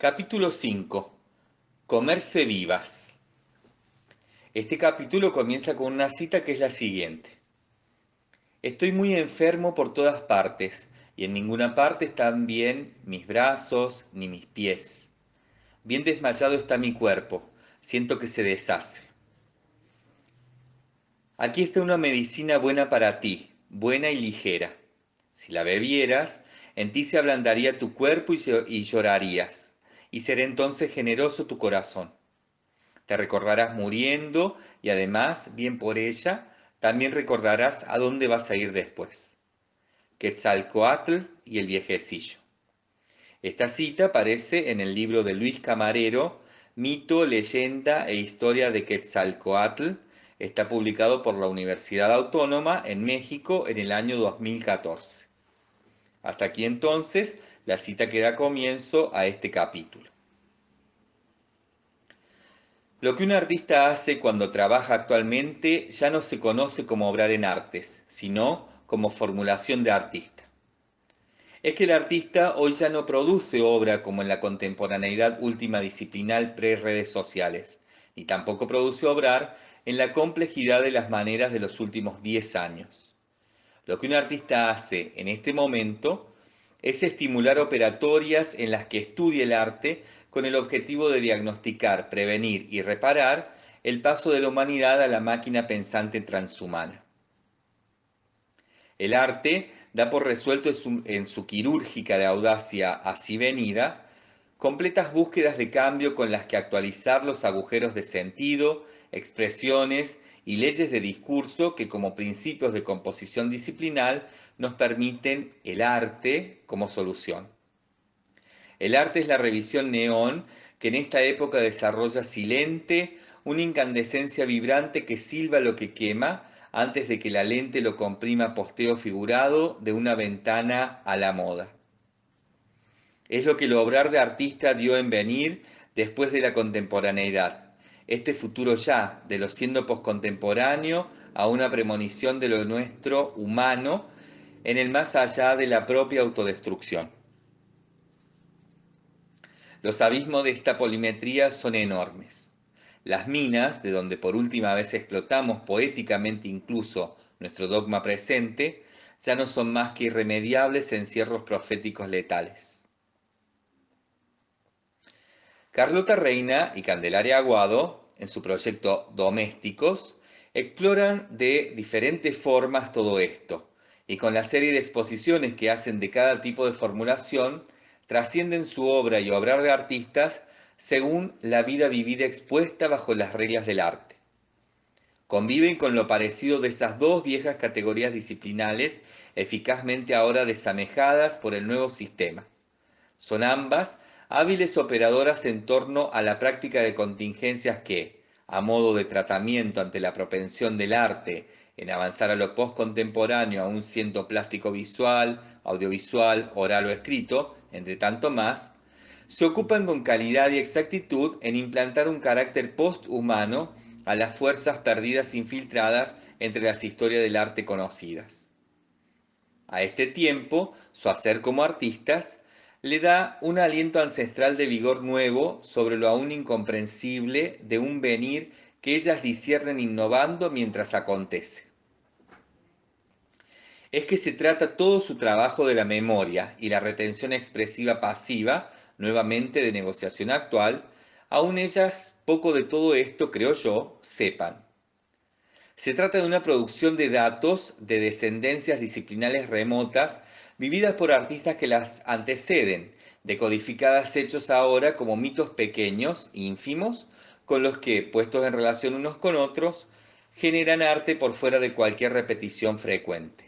Capítulo 5. Comerse vivas. Este capítulo comienza con una cita que es la siguiente. Estoy muy enfermo por todas partes y en ninguna parte están bien mis brazos ni mis pies. Bien desmayado está mi cuerpo, siento que se deshace. Aquí está una medicina buena para ti, buena y ligera. Si la bebieras, en ti se ablandaría tu cuerpo y llorarías y será entonces generoso tu corazón. Te recordarás muriendo y además, bien por ella, también recordarás a dónde vas a ir después. Quetzalcoatl y el viejecillo. Esta cita aparece en el libro de Luis Camarero, Mito, Leyenda e Historia de Quetzalcoatl. Está publicado por la Universidad Autónoma en México en el año 2014. Hasta aquí entonces la cita que da comienzo a este capítulo. Lo que un artista hace cuando trabaja actualmente ya no se conoce como obrar en artes, sino como formulación de artista. Es que el artista hoy ya no produce obra como en la contemporaneidad última disciplinal pre-redes sociales, ni tampoco produce obrar en la complejidad de las maneras de los últimos 10 años. Lo que un artista hace en este momento es estimular operatorias en las que estudie el arte con el objetivo de diagnosticar, prevenir y reparar el paso de la humanidad a la máquina pensante transhumana. El arte da por resuelto en su, quirúrgica de audacia así venida completas búsquedas de cambio con las que actualizar los agujeros de sentido, expresiones y leyes de discurso que como principios de composición disciplinal nos permiten el arte como solución. El arte es la revisión neón que en esta época desarrolla silente una incandescencia vibrante que silba lo que quema antes de que la lente lo comprima posteo figurado de una ventana a la moda. Es lo que el obrar de artista dio en venir después de la contemporaneidad. Este futuro ya, de lo siendo postcontemporáneo a una premonición de lo nuestro humano, en el más allá de la propia autodestrucción. Los abismos de esta polimetría son enormes. Las minas, de donde por última vez explotamos poéticamente incluso nuestro dogma presente, ya no son más que irremediables encierros proféticos letales. Carlota Reina y Candelaria Aguado, en su proyecto Domésticos, exploran de diferentes formas todo esto y con la serie de exposiciones que hacen de cada tipo de formulación, trascienden su obra y obrar de artistas según la vida vivida expuesta bajo las reglas del arte. Conviven con lo parecido de esas dos viejas categorías disciplinales, eficazmente ahora desamejadas por el nuevo sistema. Son ambas hábiles operadoras en torno a la práctica de contingencias que, a modo de tratamiento ante la propensión del arte en avanzar a lo postcontemporáneo un siendo plástico visual, audiovisual, oral o escrito, entre tanto más, se ocupan con calidad y exactitud en implantar un carácter posthumano a las fuerzas perdidas infiltradas entre las historias del arte conocidas. A este tiempo, su hacer como artistas le da un aliento ancestral de vigor nuevo sobre lo aún incomprensible de un venir que ellas disciernen innovando mientras acontece. Es que se trata todo su trabajo de la memoria y la retención expresiva pasiva, nuevamente de negociación actual, aún ellas poco de todo esto, creo yo, sepan. Se trata de una producción de datos de descendencias disciplinales remotas vividas por artistas que las anteceden, decodificadas hechos ahora como mitos pequeños, e ínfimos, con los que, puestos en relación unos con otros, generan arte por fuera de cualquier repetición frecuente.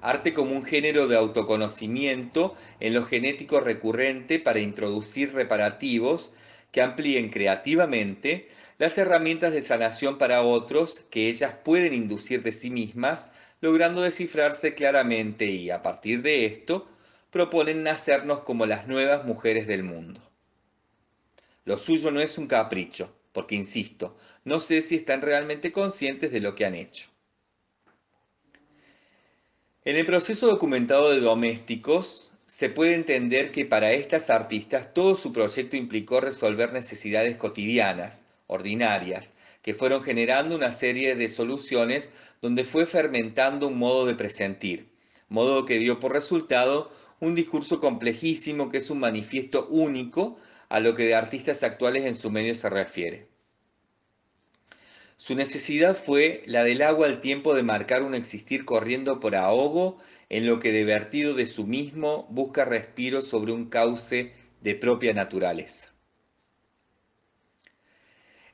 Arte como un género de autoconocimiento en lo genético recurrente para introducir reparativos que amplíen creativamente las herramientas de sanación para otros que ellas pueden inducir de sí mismas, logrando descifrarse claramente y, a partir de esto, proponen nacernos como las nuevas mujeres del mundo. Lo suyo no es un capricho, porque, insisto, no sé si están realmente conscientes de lo que han hecho. En el proceso documentado de domésticos, se puede entender que para estas artistas todo su proyecto implicó resolver necesidades cotidianas, ordinarias, que fueron generando una serie de soluciones donde fue fermentando un modo de presentir, modo que dio por resultado un discurso complejísimo que es un manifiesto único a lo que de artistas actuales en su medio se refiere. Su necesidad fue la del agua al tiempo de marcar un existir corriendo por ahogo en lo que divertido de su mismo busca respiro sobre un cauce de propia naturaleza.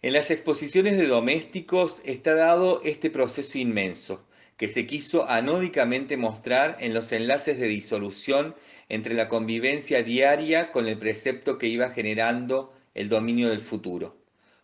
En las exposiciones de domésticos está dado este proceso inmenso, que se quiso anódicamente mostrar en los enlaces de disolución entre la convivencia diaria con el precepto que iba generando el dominio del futuro,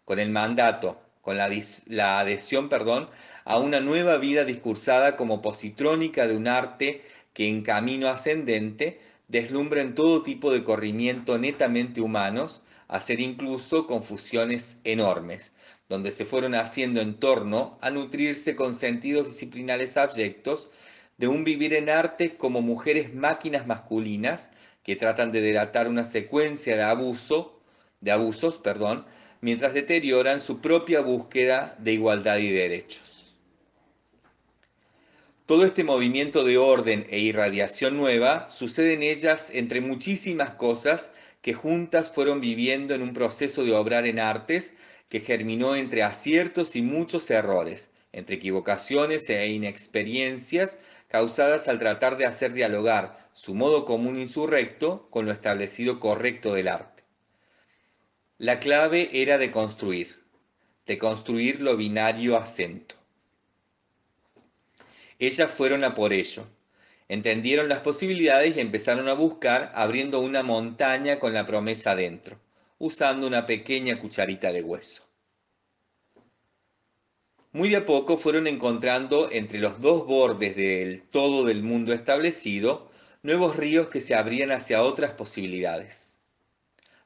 con el mandato, con la, adhesión, perdón, a una nueva vida discursada como positrónica de un arte que en camino ascendente deslumbra en todo tipo de corrimiento netamente humanos, hacer incluso confusiones enormes, donde se fueron haciendo en torno a nutrirse con sentidos disciplinales abyectos de un vivir en arte como mujeres máquinas masculinas que tratan de delatar una secuencia de abuso, de abusos, perdón, mientras deterioran su propia búsqueda de igualdad y derechos. Todo este movimiento de orden e irradiación nueva sucede en ellas entre muchísimas cosas que juntas fueron viviendo en un proceso de obrar en artes que germinó entre aciertos y muchos errores, entre equivocaciones e inexperiencias causadas al tratar de hacer dialogar su modo común insurrecto con lo establecido correcto del arte. La clave era de construir, de construir lo binario acento. Ellas fueron a por ello, Entendieron las posibilidades y empezaron a buscar abriendo una montaña con la promesa dentro, usando una pequeña cucharita de hueso. Muy de a poco fueron encontrando entre los dos bordes del todo del mundo establecido nuevos ríos que se abrían hacia otras posibilidades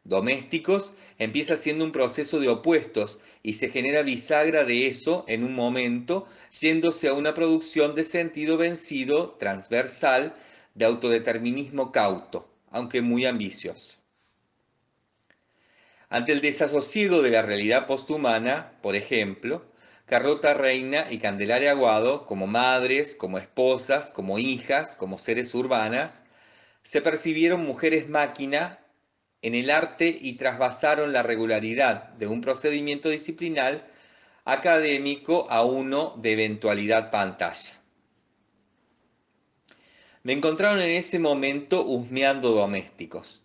domésticos empieza siendo un proceso de opuestos y se genera bisagra de eso en un momento, yéndose a una producción de sentido vencido, transversal, de autodeterminismo cauto, aunque muy ambicioso. Ante el desasosiego de la realidad posthumana, por ejemplo, Carlota Reina y Candelaria Aguado, como madres, como esposas, como hijas, como seres urbanas, se percibieron mujeres máquina en el arte y trasvasaron la regularidad de un procedimiento disciplinal académico a uno de eventualidad pantalla. Me encontraron en ese momento husmeando domésticos,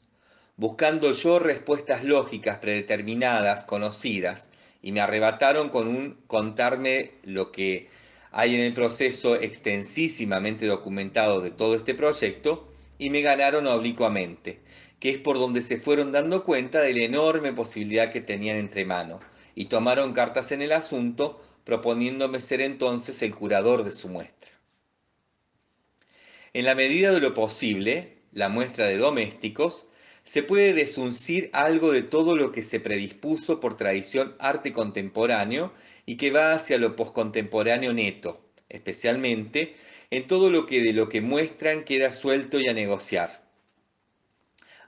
buscando yo respuestas lógicas, predeterminadas, conocidas, y me arrebataron con un contarme lo que hay en el proceso extensísimamente documentado de todo este proyecto, y me ganaron oblicuamente, que es por donde se fueron dando cuenta de la enorme posibilidad que tenían entre manos, y tomaron cartas en el asunto, proponiéndome ser entonces el curador de su muestra. En la medida de lo posible, la muestra de domésticos, se puede desuncir algo de todo lo que se predispuso por tradición arte contemporáneo y que va hacia lo postcontemporáneo neto, especialmente en todo lo que de lo que muestran queda suelto y a negociar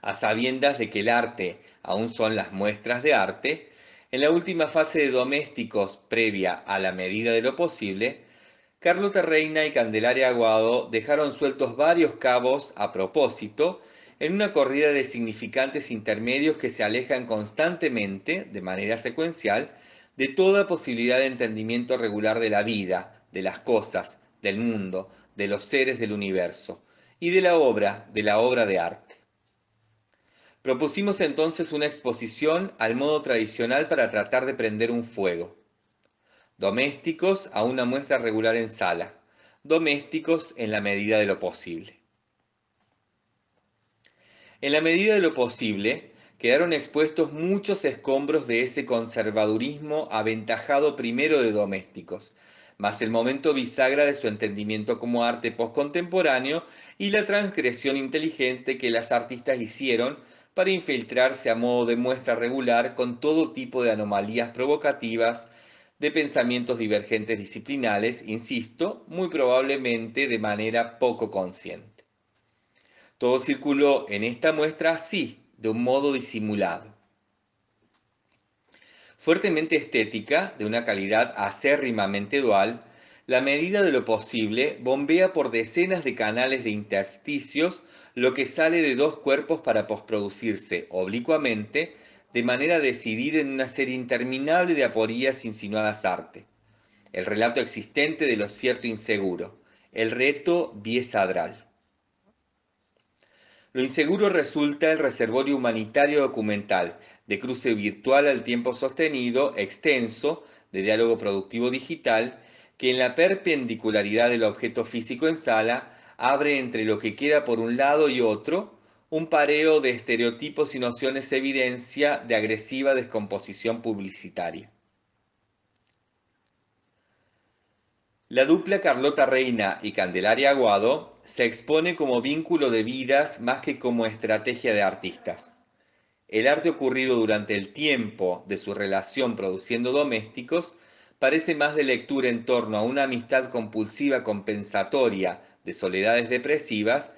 a sabiendas de que el arte aún son las muestras de arte, en la última fase de domésticos previa a la medida de lo posible, Carlota Reina y Candelaria Aguado dejaron sueltos varios cabos a propósito en una corrida de significantes intermedios que se alejan constantemente, de manera secuencial, de toda posibilidad de entendimiento regular de la vida, de las cosas, del mundo, de los seres del universo y de la obra, de la obra de arte. Propusimos entonces una exposición al modo tradicional para tratar de prender un fuego. Domésticos a una muestra regular en sala. Domésticos en la medida de lo posible. En la medida de lo posible, quedaron expuestos muchos escombros de ese conservadurismo aventajado primero de domésticos, más el momento bisagra de su entendimiento como arte postcontemporáneo y la transgresión inteligente que las artistas hicieron para infiltrarse a modo de muestra regular con todo tipo de anomalías provocativas de pensamientos divergentes disciplinales, insisto, muy probablemente de manera poco consciente. Todo circuló en esta muestra así, de un modo disimulado. Fuertemente estética, de una calidad acérrimamente dual, la medida de lo posible bombea por decenas de canales de intersticios lo que sale de dos cuerpos para posproducirse oblicuamente de manera decidida en una serie interminable de aporías insinuadas arte. El relato existente de lo cierto inseguro, el reto biesadral. Lo inseguro resulta el reservorio humanitario documental, de cruce virtual al tiempo sostenido, extenso, de diálogo productivo digital, que en la perpendicularidad del objeto físico en sala abre entre lo que queda por un lado y otro un pareo de estereotipos y nociones evidencia de agresiva descomposición publicitaria. La dupla Carlota Reina y Candelaria Aguado se expone como vínculo de vidas más que como estrategia de artistas. El arte ocurrido durante el tiempo de su relación produciendo domésticos parece más de lectura en torno a una amistad compulsiva compensatoria de soledades depresivas,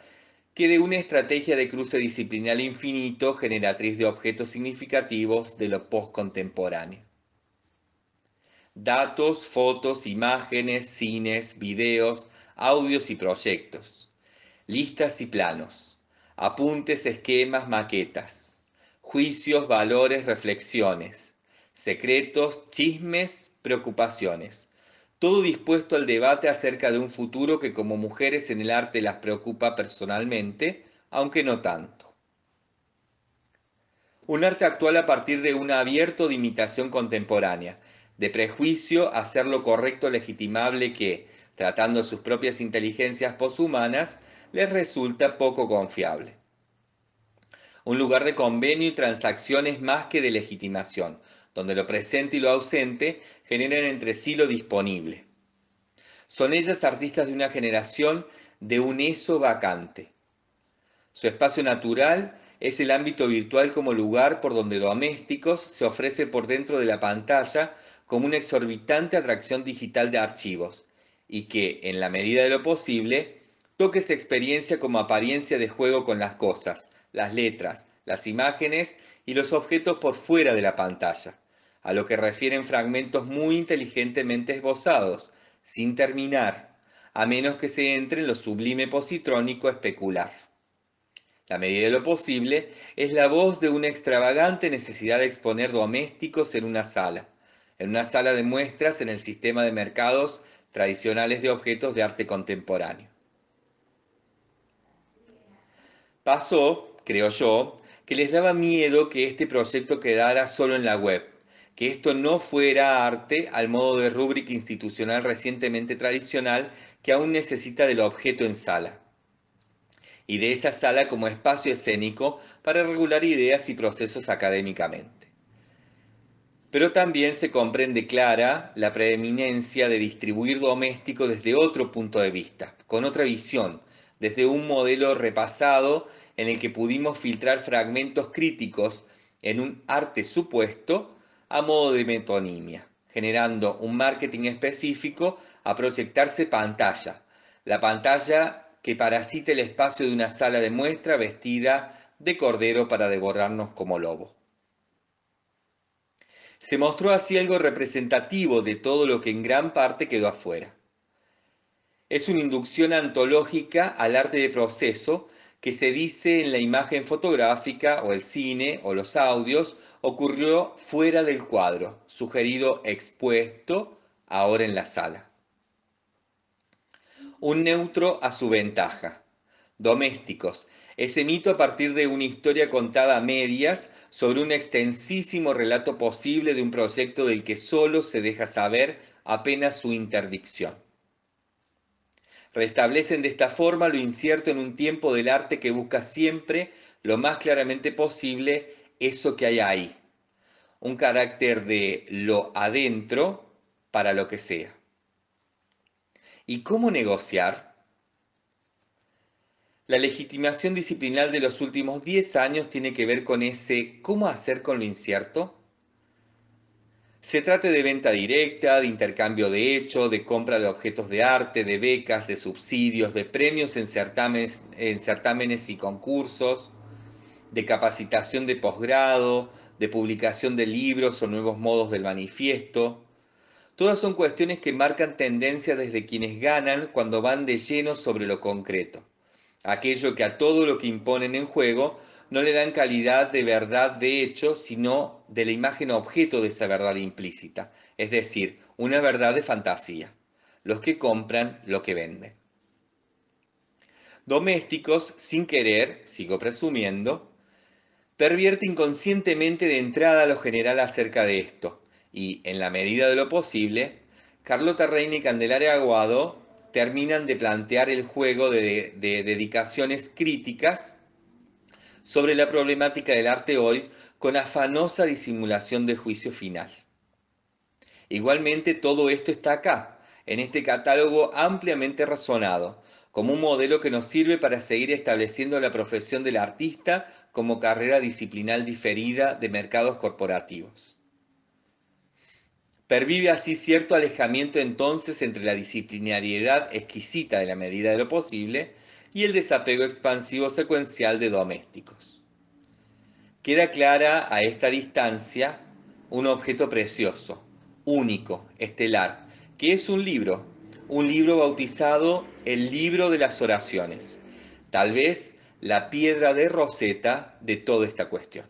que de una estrategia de cruce disciplinal infinito generatriz de objetos significativos de lo postcontemporáneo. Datos, fotos, imágenes, cines, videos, audios y proyectos, listas y planos, apuntes, esquemas, maquetas, juicios, valores, reflexiones, secretos, chismes, preocupaciones todo dispuesto al debate acerca de un futuro que como mujeres en el arte las preocupa personalmente, aunque no tanto. Un arte actual a partir de un abierto de imitación contemporánea, de prejuicio a ser lo correcto legitimable que, tratando sus propias inteligencias poshumanas, les resulta poco confiable. Un lugar de convenio y transacciones más que de legitimación, donde lo presente y lo ausente generan entre sí lo disponible. Son ellas artistas de una generación de un eso vacante. Su espacio natural es el ámbito virtual como lugar por donde Domésticos se ofrece por dentro de la pantalla como una exorbitante atracción digital de archivos y que, en la medida de lo posible, toque esa experiencia como apariencia de juego con las cosas, las letras, las imágenes y los objetos por fuera de la pantalla a lo que refieren fragmentos muy inteligentemente esbozados, sin terminar, a menos que se entre en lo sublime positrónico especular. La medida de lo posible es la voz de una extravagante necesidad de exponer domésticos en una sala, en una sala de muestras en el sistema de mercados tradicionales de objetos de arte contemporáneo. Pasó, creo yo, que les daba miedo que este proyecto quedara solo en la web, que esto no fuera arte al modo de rúbrica institucional recientemente tradicional que aún necesita del objeto en sala y de esa sala como espacio escénico para regular ideas y procesos académicamente. Pero también se comprende clara la preeminencia de distribuir doméstico desde otro punto de vista, con otra visión, desde un modelo repasado en el que pudimos filtrar fragmentos críticos en un arte supuesto a modo de metonimia, generando un marketing específico a proyectarse pantalla. La pantalla que parasita el espacio de una sala de muestra vestida de cordero para devorarnos como lobo. Se mostró así algo representativo de todo lo que en gran parte quedó afuera. Es una inducción antológica al arte de proceso que se dice en la imagen fotográfica o el cine o los audios ocurrió fuera del cuadro, sugerido expuesto ahora en la sala. Un neutro a su ventaja. Domésticos. Ese mito a partir de una historia contada a medias sobre un extensísimo relato posible de un proyecto del que solo se deja saber apenas su interdicción. Restablecen de esta forma lo incierto en un tiempo del arte que busca siempre, lo más claramente posible, eso que hay ahí. Un carácter de lo adentro para lo que sea. ¿Y cómo negociar? La legitimación disciplinar de los últimos 10 años tiene que ver con ese cómo hacer con lo incierto se trate de venta directa, de intercambio de hecho, de compra de objetos de arte, de becas, de subsidios, de premios en certámenes, en certámenes y concursos, de capacitación de posgrado, de publicación de libros o nuevos modos del manifiesto. Todas son cuestiones que marcan tendencia desde quienes ganan cuando van de lleno sobre lo concreto, aquello que a todo lo que imponen en juego no le dan calidad de verdad de hecho, sino de la imagen objeto de esa verdad implícita, es decir, una verdad de fantasía, los que compran lo que venden. Domésticos, sin querer, sigo presumiendo, pervierte inconscientemente de entrada lo general acerca de esto, y, en la medida de lo posible, Carlota Reina y Candelaria Aguado terminan de plantear el juego de, de dedicaciones críticas sobre la problemática del arte hoy con afanosa disimulación de juicio final. Igualmente, todo esto está acá, en este catálogo ampliamente razonado, como un modelo que nos sirve para seguir estableciendo la profesión del artista como carrera disciplinal diferida de mercados corporativos. Pervive así cierto alejamiento entonces entre la disciplinariedad exquisita de la medida de lo posible y el desapego expansivo secuencial de domésticos. Queda clara a esta distancia un objeto precioso, único, estelar, que es un libro, un libro bautizado el libro de las oraciones, tal vez la piedra de roseta de toda esta cuestión.